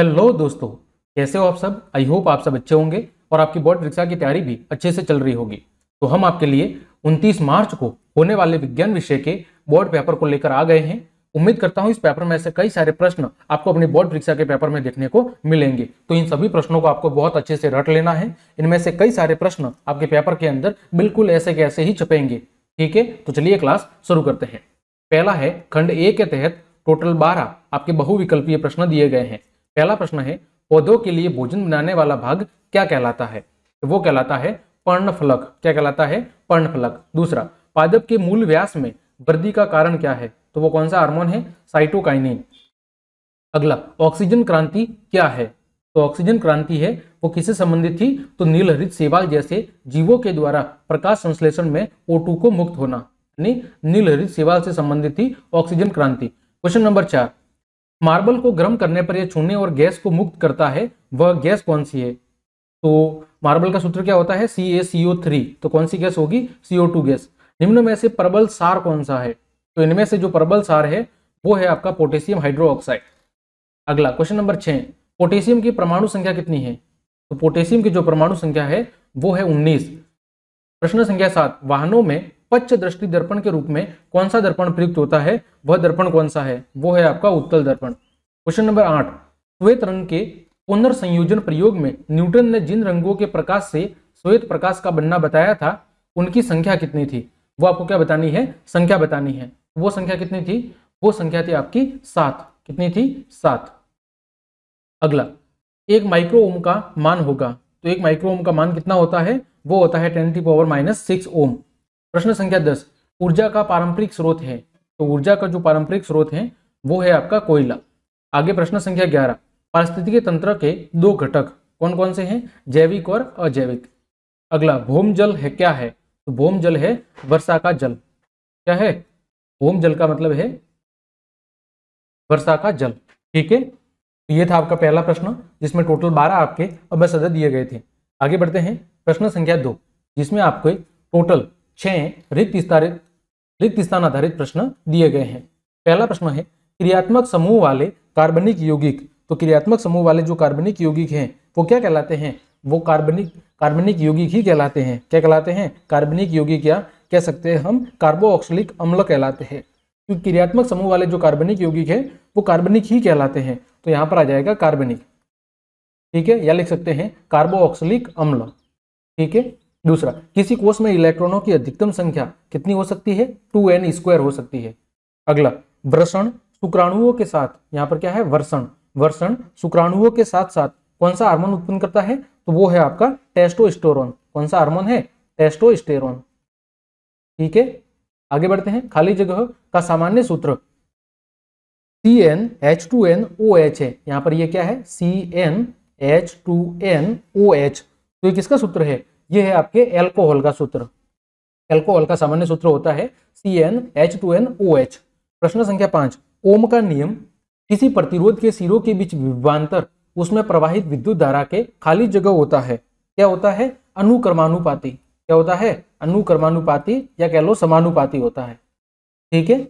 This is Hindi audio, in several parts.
हेलो दोस्तों कैसे हो आप सब आई होप आप सब अच्छे होंगे और आपकी बोर्ड परीक्षा की तैयारी भी अच्छे से चल रही होगी तो हम आपके लिए 29 मार्च को होने वाले विज्ञान विषय के बोर्ड पेपर को लेकर आ गए हैं उम्मीद करता हूं इस पेपर में ऐसे कई सारे प्रश्न आपको अपनी बोर्ड परीक्षा के पेपर में देखने को मिलेंगे तो इन सभी प्रश्नों को आपको बहुत अच्छे से रट लेना है इनमें से कई सारे प्रश्न आपके पेपर के अंदर बिल्कुल ऐसे के ऐसे ही छपेंगे ठीक है तो चलिए क्लास शुरू करते हैं पहला है खंड ए के तहत टोटल बारह आपके बहुविकल्पीय प्रश्न दिए गए हैं पहला प्रश्न है पौधों के लिए भोजन बनाने वाला भाग क्या कहलाता है वो कहलाता है पर्णफलक क्या कहलाता है पर्णफलक दूसरा पादप के मूल व्यास में वृद्धि का कारण क्या है तो वो कौन सा हार्मोन है साइटोकाइनिन अगला ऑक्सीजन क्रांति क्या है तो ऑक्सीजन क्रांति है वो किससे संबंधित थी तो नीलहरित सेवाल जैसे जीवों के द्वारा प्रकाश संश्लेषण में ओ को मुक्त होना यानी नीलहरित सेवाल से संबंधित थी ऑक्सीजन क्रांति क्वेश्चन नंबर चार मार्बल को गर्म करने पर यह छूने और गैस को मुक्त करता है वह गैस कौन सी है तो मार्बल का सूत्र क्या होता है सी ए सी ओ थ्री तो कौन सी गैस होगी सीओ टू गैस निम्न में से प्रबल सार कौन सा है तो इनमें से जो प्रबल सार है वो है आपका पोटेशियम हाइड्रोक्साइड अगला क्वेश्चन नंबर छह पोटेशियम की परमाणु संख्या कितनी है तो पोटेशियम की जो परमाणु संख्या है वो है उन्नीस प्रश्न संख्या सात वाहनों में पच्च दृष्टि दर्पण के रूप में कौन सा दर्पण प्रयुक्त होता है वह दर्पण कौन सा है वो है आपका उत्तल दर्पण क्वेश्चन नंबर आठ श्वेत रंग के पुनर्संयोजन प्रयोग में न्यूटन ने जिन रंगों के प्रकाश से श्वेत प्रकाश का बनना बताया था उनकी संख्या कितनी थी वो आपको क्या बतानी है संख्या बतानी है वो संख्या कितनी थी वो संख्या थी आपकी सात कितनी थी सात अगला एक माइक्रो ओम का मान होगा तो एक माइक्रो ओम का मान कितना होता है वो होता है ten to power minus six ohm प्रश्न संख्या दस ऊर्जा का पारंपरिक स्रोत है तो ऊर्जा का जो पारंपरिक स्रोत है वो है आपका कोयला आगे प्रश्न संख्या ग्यारह पारिस्थितिक तंत्र के दो घटक कौन कौन से हैं जैविक और अजैविक अगला भूम जल है क्या है तो भूम जल है वर्षा का जल क्या है भूम जल का मतलब है वर्षा का जल ठीक है तो ये था आपका पहला प्रश्न जिसमें टोटल बारह आपके और बस दिए गए थे आगे बढ़ते हैं प्रश्न संख्या दो जिसमें आपके टोटल रिक्त विस्तारित रिक्त स्थान आधारित प्रश्न दिए गए हैं पहला प्रश्न है क्रियात्मक समूह वाले कार्बनिक यौगिक तो क्रियात्मक समूह वाले जो कार्बनिक यौगिक हैं वो क्या कहलाते हैं वो कार्बनिक कार्बनिक यौगिक ही कहलाते हैं क्या कहलाते हैं कार्बनिक यौगिक या कह सकते हैं हम कार्बोक्सिलिक अम्ल कहलाते हैं क्योंकि क्रियात्मक समूह वाले जो कार्बनिक यौगिक है वो कार्बनिक ही कहलाते हैं तो यहाँ पर आ जाएगा कार्बनिक ठीक है या लिख सकते हैं कार्बोक्सिलिक अम्ल ठीक है दूसरा किसी कोष में इलेक्ट्रॉनों की अधिकतम संख्या कितनी हो सकती है टू एन स्क्वायर हो सकती है अगला वर्षण शुक्राणुओं के साथ यहाँ पर क्या है वर्षण वर्षण शुक्राणुओं के साथ साथ कौन सा हार्मोन उत्पन्न करता है तो वो है आपका टेस्टोस्टेरोन कौन सा हार्मोन है टेस्टोस्टेरोन ठीक है आगे बढ़ते हैं खाली जगह का सामान्य सूत्र C N H two N O H है यहाँ पर ये क्या है C N H two N O H तो ये किसका सूत्र है ये है आपके एल्कोहल का सूत्र एल्कोहल का सामान्य सूत्र होता है C N H two N O H प्रश्न संख्या पांच ओम का नियम किसी प्रतिरोध के सिरों के बीच विभांतर उसमें प्रवाहित विद्युत धारा के खाली जगह होता है क्या होता है अनुक्रमानुपाती क्या होता है अनुक्रमानुपाती या कह लो समानुपाती होता है ठीक है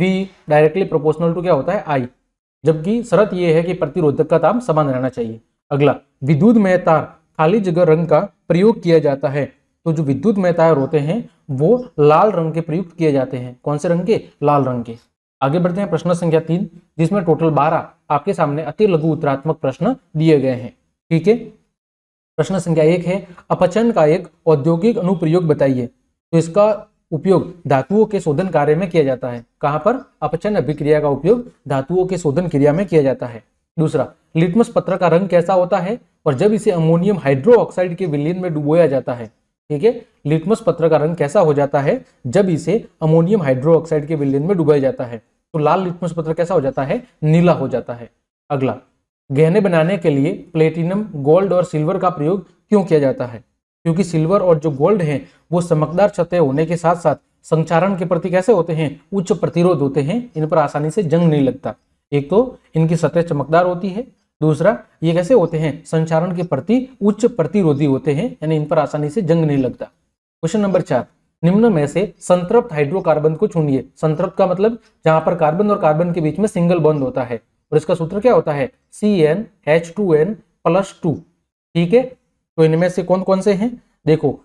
वी डायरेक्टली प्रोपोर्शनल टू क्या होता है आई जबकि शरत यह है कि प्रतिरोधक का ताप समान रहना चाहिए अगला विद्युत में तार खाली जगह रंग का प्रयोग किया जाता है तो जो विद्युत मेहतार होते हैं वो लाल रंग के प्रयुक्त किए जाते हैं कौन से रंग के लाल रंग के आगे बढ़ते हैं प्रश्न संख्या तीन जिसमें टोटल बारह आपके सामने अति लघु उत्तरात्मक प्रश्न दिए गए हैं ठीक है प्रश्न संख्या एक है अपचन का एक औद्योगिक अनुप्रयोग बताइए तो इसका उपयोग धातुओं के शोधन कार्य में किया जाता है कहां पर अपचन अभिक्रिया का उपयोग धातुओं के शोधन क्रिया में किया जाता है दूसरा लिटमस पत्र का रंग कैसा होता है और जब इसे अमोनियम हाइड्रो ऑक्साइड के विलियन में डुबोया जाता है ठीक है लिटमस पत्र का रंग कैसा हो जाता है जब इसे अमोनियम हाइड्रो ऑक्साइड के विलियन में डुबाया जाता है तो लाल लिटमस पत्र कैसा हो जाता है नीला हो जाता है अगला गहने बनाने के लिए प्लेटिनम गोल्ड और सिल्वर का प्रयोग क्यों किया जाता है क्योंकि सिल्वर और जो गोल्ड है वो चमकदार छतें होने के साथ साथ संचारण के प्रति कैसे होते हैं उच्च प्रतिरोध होते हैं इन पर आसानी से जंग नहीं लगता एक तो इनकी सतह चमकदार होती है दूसरा ये कैसे होते हैं संचारण के प्रति उच्च प्रतिरोधी होते हैं यानी इन पर आसानी से जंग नहीं लगता क्वेश्चन नंबर चार निम्न में से संतृप्त हाइड्रोकार्बन को चुनिए संतृप्त का मतलब जहां पर कार्बन और कार्बन के बीच में सिंगल बॉन्ड होता है और इसका सूत्र क्या होता है C N H two N plus two ठीक है तो इनमें से कौन कौन से हैं देखो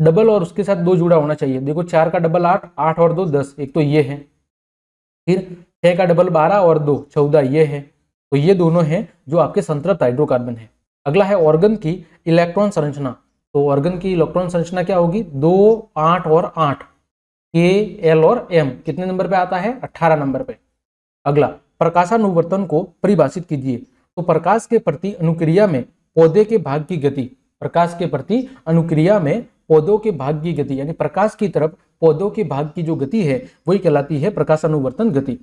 डबल और उसके साथ दो जुड़ा होना चाहिए देखो चार का डबल आठ आठ और दो दस एक तो ये है फिर छह का डबल बारह और दो चौदह ये है तो ये दोनों हैं जो आपके संतृप्त हाइड्रोकार्बन है अगला है ऑर्गन की इलेक्ट्रॉन संरचना तो ऑर्गन की इलेक्ट्रॉन संरचना क्या होगी दो आठ और आठ के एल और एम कितने नंबर पे आता है अट्ठारह नंबर पे अगला प्रकाशानुवर्तन को परिभाषित कीजिए तो प्रकाश के प्रति अनुक्रिया में पौधे के भाग की गति प्रकाश के प्रति अनुक्रिया में पौधों के भाग की गति यानी प्रकाश की तरफ पौधों के भाग की जो गति है वही कहलाती है प्रकाशानुवर्तन गति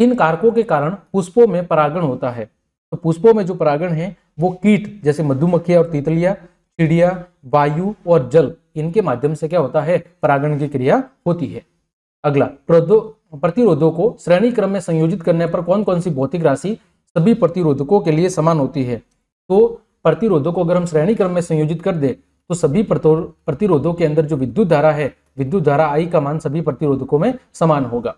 इन कारकों के कारण पुष्पों में परागण होता है तो पुष्पों में जो परागण है वो कीट जैसे मधुमक्खिया और तितलिया चिड़िया वायु और जल इनके माध्यम से क्या होता है परागण की क्रिया होती है अगला प्रतिरोधों को श्रेणी क्रम में संयोजित करने पर कौन कौन सी भौतिक राशि सभी प्रतिरोधकों के लिए समान होती है तो प्रतिरोधों को अगर हम श्रेणी क्रम में संयोजित कर दे तो सभी प्रतिरोधों के अंदर जो विद्युत धारा है विद्युत धारा आई का मान सभी प्रतिरोधकों में समान होगा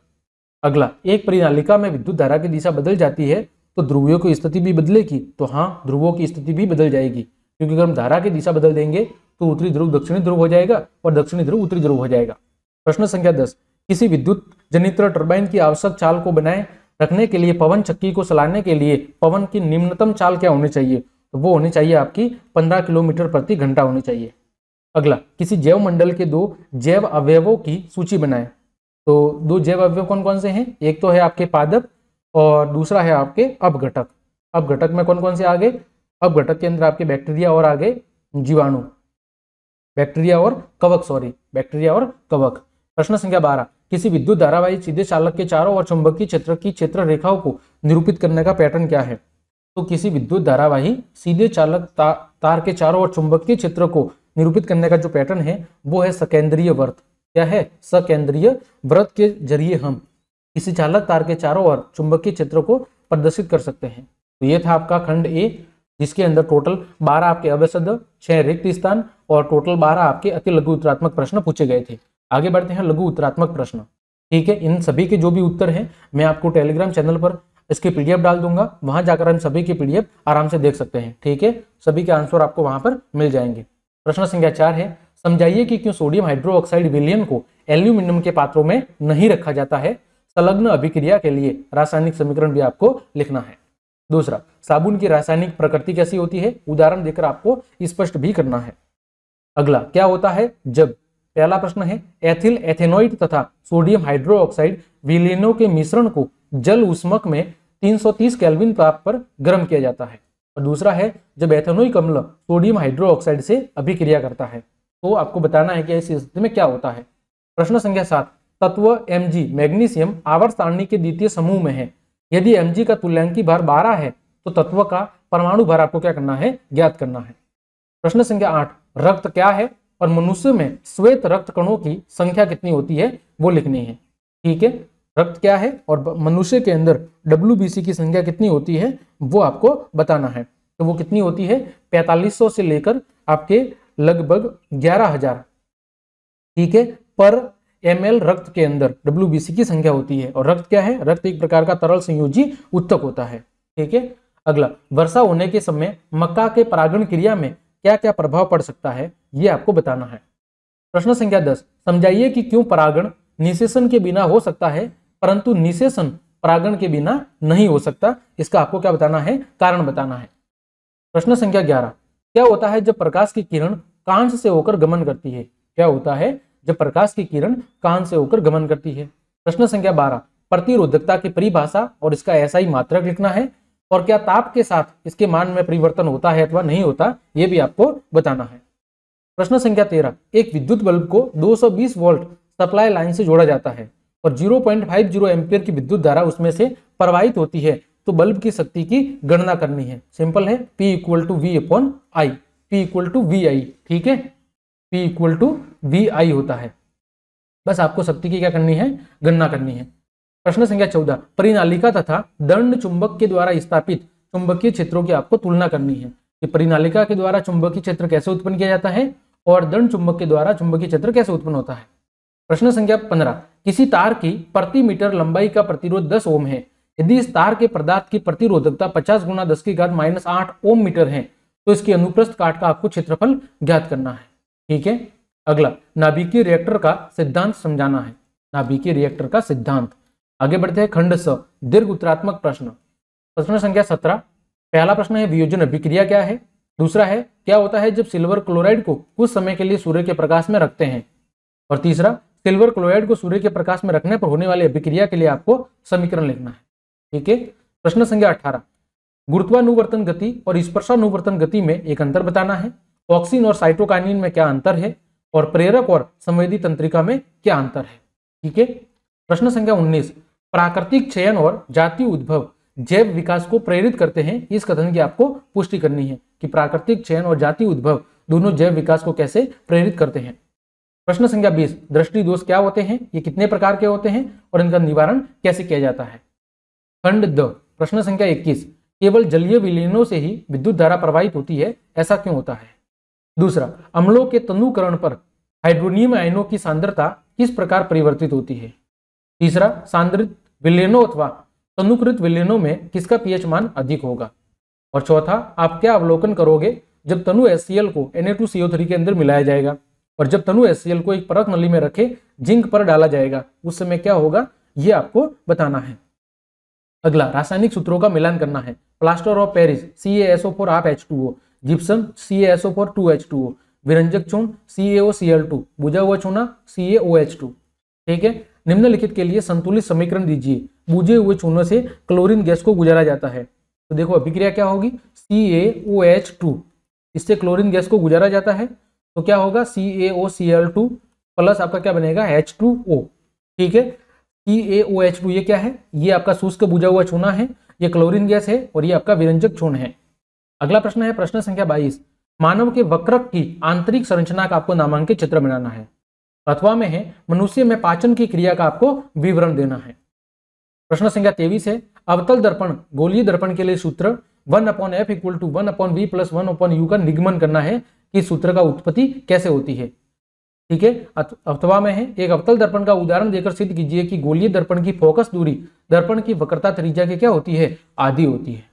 अगला एक परिनालिका में विद्युत धारा की दिशा बदल जाती है तो ध्रुवियों की स्थिति भी बदलेगी तो हाँ ध्रुवों की स्थिति भी बदल जाएगी क्योंकि अगर हम धारा की दिशा बदल देंगे तो उत्तरी ध्रुव दक्षिणी ध्रुव हो जाएगा और दक्षिणी ध्रुव उत्तरी ध्रुव हो जाएगा प्रश्न संख्या दस किसी विद्युत जनित्र टर्बाइन की आवश्यक चाल को बनाए रखने के लिए पवन चक्की को चलाने के लिए पवन की निम्नतम चाल क्या होनी चाहिए तो वो होनी चाहिए आपकी पंद्रह किलोमीटर प्रति घंटा होनी चाहिए अगला किसी जैव मंडल के दो जैव अवयवों की सूची बनाए तो दो जैव अवयव कौन कौन से हैं एक तो है आपके पादप और दूसरा है आपके अपघटक अपघटक में कौन कौन से आ गए अपघटक के अंदर आपके बैक्टीरिया और आ गए जीवाणु बैक्टीरिया और कवक सॉरी बैक्टीरिया और कवक प्रश्न संख्या बारह किसी विद्युत धारावाही सीधे चालक के चारों और चुंबकीय क्षेत्र की क्षेत्र रेखाओं को निरूपित करने का पैटर्न क्या है तो किसी विद्युत धारावाही सीधे चालक तार के चारों और चुंबकीय क्षेत्र को निरूपित करने का जो पैटर्न है वो है सकेंद्रीय वर्त क्या है सकेंद्रीय व्रत के जरिए हम किसी चालक तार के चारों ओर चुंबकीय क्षेत्र को प्रदर्शित कर सकते हैं तो ये था आपका खंड ए जिसके अंदर टोटल 12 आपके अवैध छह रिक्त स्थान और टोटल 12 आपके अति लघु उत्तरात्मक प्रश्न पूछे गए थे आगे बढ़ते हैं लघु उत्तरात्मक प्रश्न ठीक है इन सभी के जो भी उत्तर हैं मैं आपको टेलीग्राम चैनल पर इसके पीडीएफ डाल दूंगा वहां जाकर हम सभी के पीडीएफ आराम से देख सकते हैं ठीक है सभी के आंसर आपको वहां पर मिल जाएंगे प्रश्न संख्या चार है समझाइए कि क्यों सोडियम हाइड्रोक्साइड विलियन को एल्यूमिनियम के पात्रों में नहीं रखा जाता है संलग्न अभिक्रिया के लिए रासायनिक समीकरण भी आपको लिखना है दूसरा साबुन की रासायनिक प्रकृति कैसी होती है उदाहरण देकर आपको स्पष्ट भी करना है अगला क्या होता है जब पहला प्रश्न है एथिल एथेनोइड तथा सोडियम हाइड्रोक्साइड विलियनों के मिश्रण को जल उष्मक में 330 केल्विन ताप पर गर्म किया जाता है और दूसरा है जब एथेनोइक अम्ल सोडियम हाइड्रोक्साइड से अभिक्रिया करता है तो आपको बताना है कि ऐसी स्थिति में क्या होता है प्रश्न संख्या सात तत्व एम मैग्नीशियम आवर्त सारणी के द्वितीय समूह में है यदि एम का तुल्यांकी भार बारह है तो तत्व का परमाणु भार आपको क्या करना है ज्ञात करना है प्रश्न संख्या आठ रक्त क्या है और मनुष्य में श्वेत रक्त कणों की संख्या कितनी होती है वो लिखनी है ठीक है रक्त क्या है और मनुष्य के अंदर डब्ल्यू की संख्या कितनी होती है वो आपको बताना है तो वो कितनी होती है 4500 से लेकर आपके लगभग ग्यारह हजार ठीक है पर एम रक्त के अंदर डब्ल्यू की संख्या होती है और रक्त क्या है रक्त एक प्रकार का तरल संयोजी उत्तक होता है ठीक है अगला वर्षा होने के समय मक्का के परागण क्रिया में क्या क्या प्रभाव पड़ सकता है ये आपको बताना है प्रश्न संख्या दस समझाइए कि क्यों परागण निशेषण के बिना हो सकता है परंतु निशेषण परागण के बिना नहीं हो सकता इसका आपको क्या बताना है कारण बताना है प्रश्न संख्या ग्यारह क्या होता है जब प्रकाश की किरण कांच से होकर गमन करती है क्या होता है जब प्रकाश की किरण कांच से होकर गमन करती है प्रश्न संख्या बारह प्रतिरोधकता की परिभाषा और इसका ऐसा ही मात्रक लिखना है और क्या ताप के साथ इसके मान में परिवर्तन होता है अथवा नहीं होता यह भी आपको बताना है प्रश्न संख्या तेरह एक विद्युत बल्ब को 220 वोल्ट सप्लाई लाइन से जोड़ा जाता है और 0.50 पॉइंट की विद्युत धारा उसमें से प्रवाहित होती है तो बल्ब की शक्ति की गणना करनी है सिंपल है P equal to V upon I P equal to V I ठीक है P equal to V I होता है बस आपको शक्ति की क्या करनी है गणना करनी है प्रश्न संख्या चौदह परिनालिका तथा दंड चुंबक के द्वारा स्थापित चुंबकीय क्षेत्रों की आपको तुलना करनी है कि परिनालिका के द्वारा चुंबकीय क्षेत्र कैसे उत्पन्न किया जाता है और दंड चुंबक के द्वारा चुंबकीय क्षेत्र कैसे उत्पन्न होता है प्रश्न संख्या पंद्रह किसी तार की प्रति मीटर लंबाई का प्रतिरोध दस ओम है यदि इस तार के पदार्थ की प्रतिरोधकता पचास गुना दस की घात माइनस आठ ओम मीटर है तो इसकी अनुप्रस्थ काट का आपको क्षेत्रफल ज्ञात करना है ठीक है अगला नाभिकीय रिएक्टर का सिद्धांत समझाना है नाभिकीय रिएक्टर का सिद्धांत आगे बढ़ते हैं खंड स दीर्घ उत्तरात्मक प्रश्न प्रश्न संख्या सत्रह पहला प्रश्न है वियोजन अभिक्रिया क्या है दूसरा है क्या होता है जब सिल्वर क्लोराइड को कुछ समय के लिए सूर्य के प्रकाश में रखते हैं और तीसरा सिल्वर क्लोराइड को सूर्य के प्रकाश में रखने पर होने वाली अभिक्रिया के लिए आपको समीकरण लिखना है ठीक है प्रश्न संख्या अठारह गुरुत्वानुवर्तन गति और स्पर्शानुवर्तन गति में एक अंतर बताना है ऑक्सीन और साइटोकाइनिन में क्या अंतर है और प्रेरक और संवेदी तंत्रिका में क्या अंतर है ठीक है प्रश्न संख्या 19 प्राकृतिक चयन और जातीय उद्भव जैव विकास को प्रेरित करते हैं इस कथन की आपको पुष्टि करनी है कि प्राकृतिक चयन और जातीय उद्भव दोनों जैव विकास को कैसे प्रेरित करते हैं प्रश्न संख्या 20 दृष्टि दोष क्या होते हैं ये कितने प्रकार के होते हैं और इनका निवारण कैसे किया जाता है खंड द प्रश्न संख्या 21 केवल जलीय विलयनों से ही विद्युत धारा प्रवाहित होती है ऐसा क्यों होता है दूसरा अम्लों के तनुकरण पर हाइड्रोनियम आयनों की सांद्रता किस प्रकार परिवर्तित होती है तीसरा सांद्रित विलयनों अथवा तनुकृत विलयनों में किसका पीएच मान अधिक होगा और चौथा आप क्या अवलोकन करोगे जब तनु एससीएल को Na2CO3 के अंदर मिलाया जाएगा और जब तनु एससीएल को एक परत नली में रखे जिंक पर डाला जाएगा उस समय क्या होगा ये आपको बताना है अगला रासायनिक सूत्रों का मिलान करना है plaster of Paris C S O four आप H two O gypsum C SO four two H two O विरंजक चूर्ण C AO C L to बुझा हुआ चूना सी एओ एच टू ठीक है निम्नलिखित के लिए संतुलित समीकरण दीजिए बुझे हुए चूनों से क्लोरीन गैस को गुजारा जाता है तो देखो अभिक्रिया क्या होगी C A O H two इससे क्लोरीन गैस को गुजारा जाता है तो क्या होगा C A O C L two plus आपका क्या बनेगा एच टू ओ ठीक है ई ए ओ एच टू ये क्या है ये आपका शुष्क बुझा हुआ चूना है ये क्लोरीन गैस है और ये आपका विरंजक चूर्ण है अगला प्रश्न है प्रश्न संख्या बाईस मानव के वक्रक की आंतरिक संरचना का आपको नामांकित चित्र बनाना है अथवा में है मनुष्य में पाचन की क्रिया का आपको विवरण देना है प्रश्न संख्या तेवीस है अवतल दर्पण गोलीय दर्पण के लिए सूत्र one upon F equal to one upon V plus one upon U का निगमन करना है कि सूत्र का उत्पत्ति कैसे होती है ठीक है अथवा में है एक अवतल दर्पण का उदाहरण देकर सिद्ध कीजिए कि गोलीय दर्पण की फोकस दूरी दर्पण की वक्रता त्रिज्या के क्या होती है आदि होती है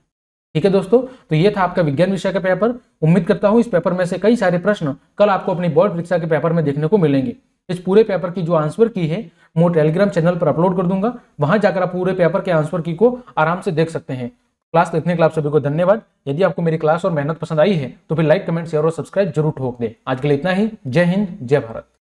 ठीक है दोस्तों तो ये था आपका विज्ञान विषय का पेपर उम्मीद करता हूँ इस पेपर में से कई सारे प्रश्न कल आपको अपनी बोर्ड परीक्षा के पेपर में देखने को मिलेंगे इस पूरे पेपर की जो आंसर की है मैं टेलीग्राम चैनल पर अपलोड कर दूंगा वहां जाकर आप पूरे पेपर के आंसर की को आराम से देख सकते हैं क्लास देखने के लिए आप सभी को धन्यवाद यदि आपको मेरी क्लास और मेहनत पसंद आई है तो फिर लाइक कमेंट शेयर और सब्सक्राइब जरूर ठोक दें आज के लिए इतना ही जय हिंद जय भारत